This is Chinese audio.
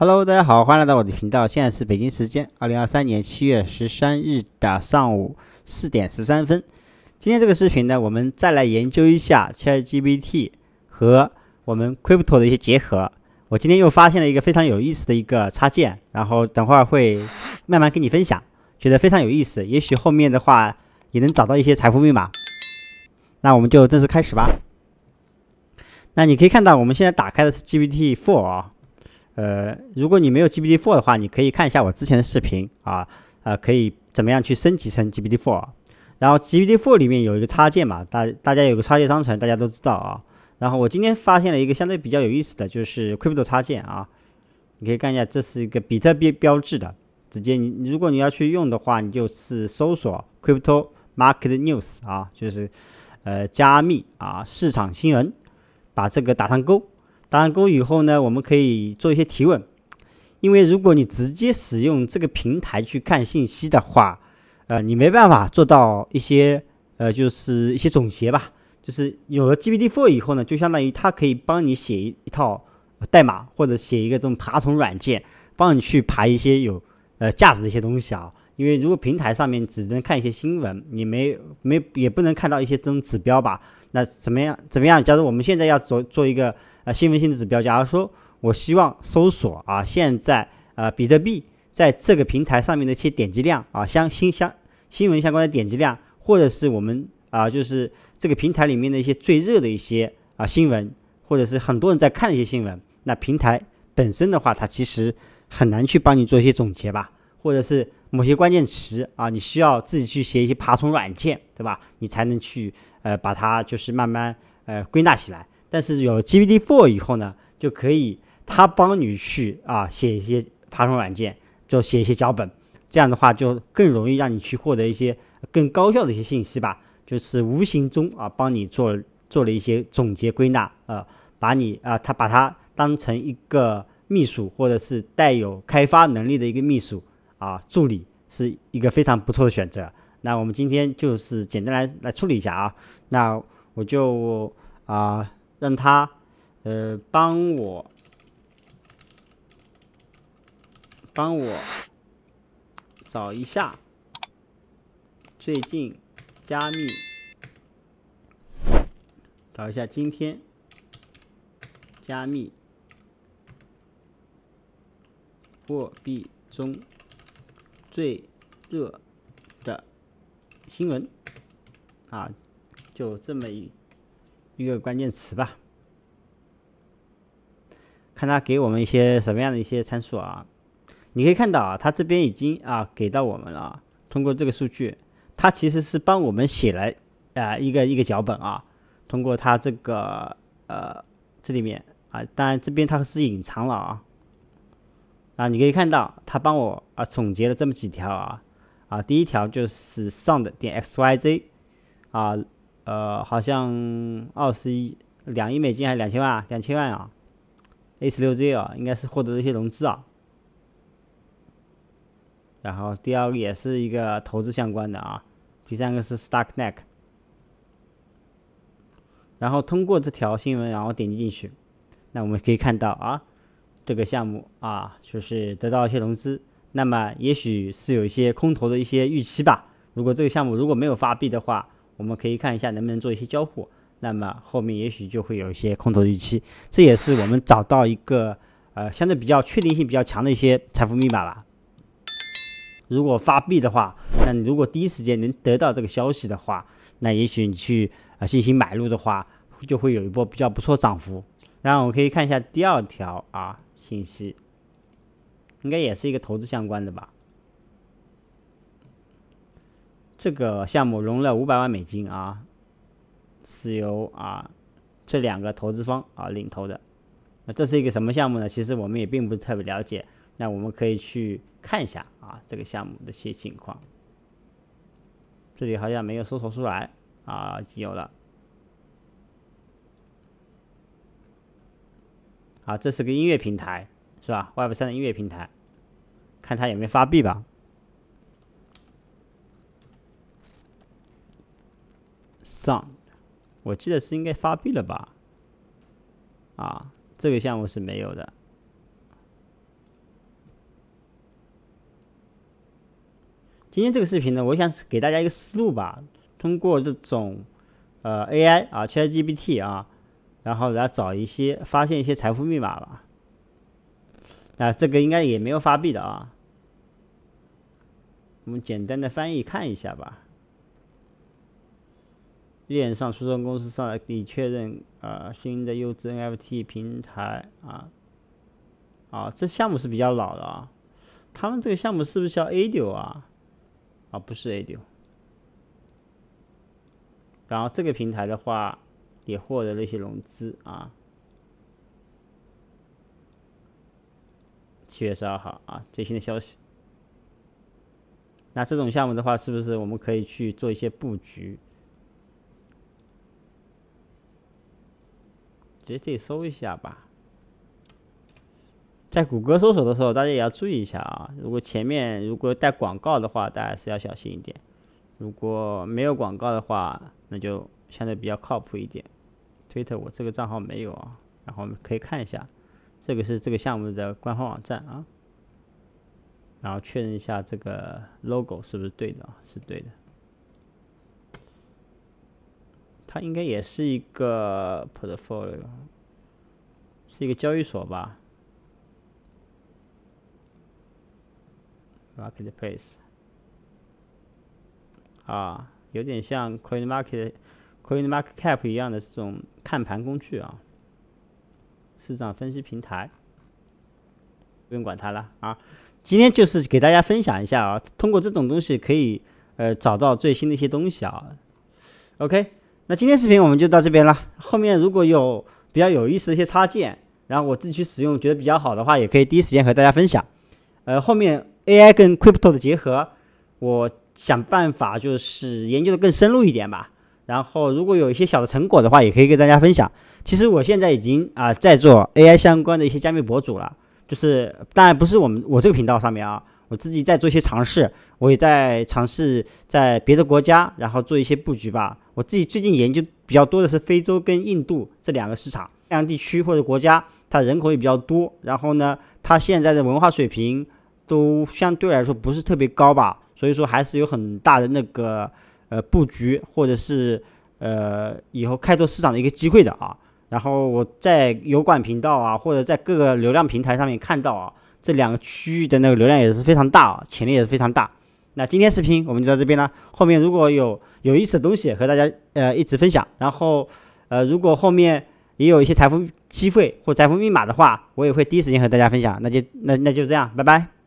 Hello，大家好，欢迎来到我的频道。现在是北京时间二零二三年七月十三日的上午四点十三分。今天这个视频呢，我们再来研究一下 ChatGPT 和我们 Crypto 的一些结合。我今天又发现了一个非常有意思的一个插件，然后等会儿会慢慢跟你分享，觉得非常有意思。也许后面的话也能找到一些财富密码。那我们就正式开始吧。那你可以看到，我们现在打开的是 GPT Four 啊。呃，如果你没有 GPT4 的话，你可以看一下我之前的视频啊，呃，可以怎么样去升级成 GPT4？然后 GPT4 里面有一个插件嘛，大大家有个插件商城，大家都知道啊。然后我今天发现了一个相对比较有意思的就是 Crypto 插件啊，你可以看一下，这是一个比特币标志的，直接你如果你要去用的话，你就是搜索 Crypto Market News 啊，就是呃加密啊市场新闻，把这个打上勾。打勾以后呢，我们可以做一些提问，因为如果你直接使用这个平台去看信息的话，呃，你没办法做到一些，呃，就是一些总结吧。就是有了 GPT Four 以后呢，就相当于它可以帮你写一一套代码，或者写一个这种爬虫软件，帮你去爬一些有呃价值的一些东西啊。因为如果平台上面只能看一些新闻，你没没也不能看到一些这种指标吧。那怎么样？怎么样？假如我们现在要做做一个呃新闻性的指标，假如说我希望搜索啊，现在呃比特币在这个平台上面的一些点击量啊，相新相新闻相关的点击量，或者是我们啊，就是这个平台里面的一些最热的一些啊新闻，或者是很多人在看一些新闻，那平台本身的话，它其实很难去帮你做一些总结吧，或者是某些关键词啊，你需要自己去写一些爬虫软件，对吧？你才能去。呃，把它就是慢慢呃归纳起来，但是有 g p t Four 以后呢，就可以它帮你去啊写一些爬虫软件，就写一些脚本，这样的话就更容易让你去获得一些更高效的一些信息吧，就是无形中啊帮你做做了一些总结归纳啊，把你啊它把它当成一个秘书或者是带有开发能力的一个秘书啊助理，是一个非常不错的选择。那我们今天就是简单来来处理一下啊，那我就啊让他呃帮我帮我找一下最近加密找一下今天加密货币中最热。新闻啊，就这么一一个关键词吧，看他给我们一些什么样的一些参数啊？你可以看到啊，他这边已经啊给到我们了。通过这个数据，他其实是帮我们写了啊一个一个脚本啊。通过他这个呃这里面啊，当然这边它是隐藏了啊啊，你可以看到他帮我啊总结了这么几条啊。啊，第一条就是 sound 点 XYZ，啊，呃，好像二十一两亿美金还是两千万？两千万啊，A 十六 Z 啊，应该是获得了一些融资啊。然后第二个也是一个投资相关的啊，第三个是 StarkNet。然后通过这条新闻，然后点击进去，那我们可以看到啊，这个项目啊，就是得到一些融资。那么也许是有一些空头的一些预期吧。如果这个项目如果没有发币的话，我们可以看一下能不能做一些交互。那么后面也许就会有一些空头预期，这也是我们找到一个呃相对比较确定性比较强的一些财富密码吧。如果发币的话，那你如果第一时间能得到这个消息的话，那也许你去啊进行买入的话，就会有一波比较不错涨幅。然后我们可以看一下第二条啊信息。应该也是一个投资相关的吧。这个项目融了五百万美金啊，是由啊这两个投资方啊领投的。那这是一个什么项目呢？其实我们也并不是特别了解。那我们可以去看一下啊这个项目的一些情况。这里好像没有搜索出来啊，有了。啊，这是个音乐平台。是吧？Web 三的音乐平台，看它有没有发币吧。上，我记得是应该发币了吧？啊，这个项目是没有的。今天这个视频呢，我想给大家一个思路吧，通过这种呃 AI 啊，ChatGPT 啊，然后来找一些、发现一些财富密码吧。啊，这个应该也没有发币的啊。我们简单的翻译看一下吧。链上初中公司上已确认，呃，新的优质 NFT 平台啊。啊，这项目是比较老的啊。他们这个项目是不是叫 a i o 啊？啊，不是 a i o 然后这个平台的话，也获得了一些融资啊。七月十二号啊，最新的消息。那这种项目的话，是不是我们可以去做一些布局？直接搜一下吧。在谷歌搜索的时候，大家也要注意一下啊。如果前面如果带广告的话，大家是要小心一点。如果没有广告的话，那就相对比较靠谱一点。推特我这个账号没有啊，然后可以看一下。这个是这个项目的官方网站啊，然后确认一下这个 logo 是不是对的啊？是对的。它应该也是一个 portfolio，是一个交易所吧？marketplace 啊，有点像 Coin Market、Coin Market Cap 一样的这种看盘工具啊。市场分析平台，不用管它了啊！今天就是给大家分享一下啊，通过这种东西可以呃找到最新的一些东西啊。OK，那今天视频我们就到这边了。后面如果有比较有意思的一些插件，然后我自己去使用觉得比较好的话，也可以第一时间和大家分享。呃，后面 AI 跟 Crypto 的结合，我想办法就是研究的更深入一点吧。然后，如果有一些小的成果的话，也可以跟大家分享。其实我现在已经啊在做 AI 相关的一些加密博主了，就是当然不是我们我这个频道上面啊，我自己在做一些尝试，我也在尝试在别的国家，然后做一些布局吧。我自己最近研究比较多的是非洲跟印度这两个市场，这样地区或者国家，它人口也比较多，然后呢，它现在的文化水平都相对来说不是特别高吧，所以说还是有很大的那个。呃，布局或者是呃以后开拓市场的一个机会的啊。然后我在油管频道啊，或者在各个流量平台上面看到啊，这两个区域的那个流量也是非常大啊，潜力也是非常大。那今天视频我们就到这边了，后面如果有有意思的东西和大家呃一直分享。然后呃，如果后面也有一些财富机会或财富密码的话，我也会第一时间和大家分享。那就那那就这样，拜拜。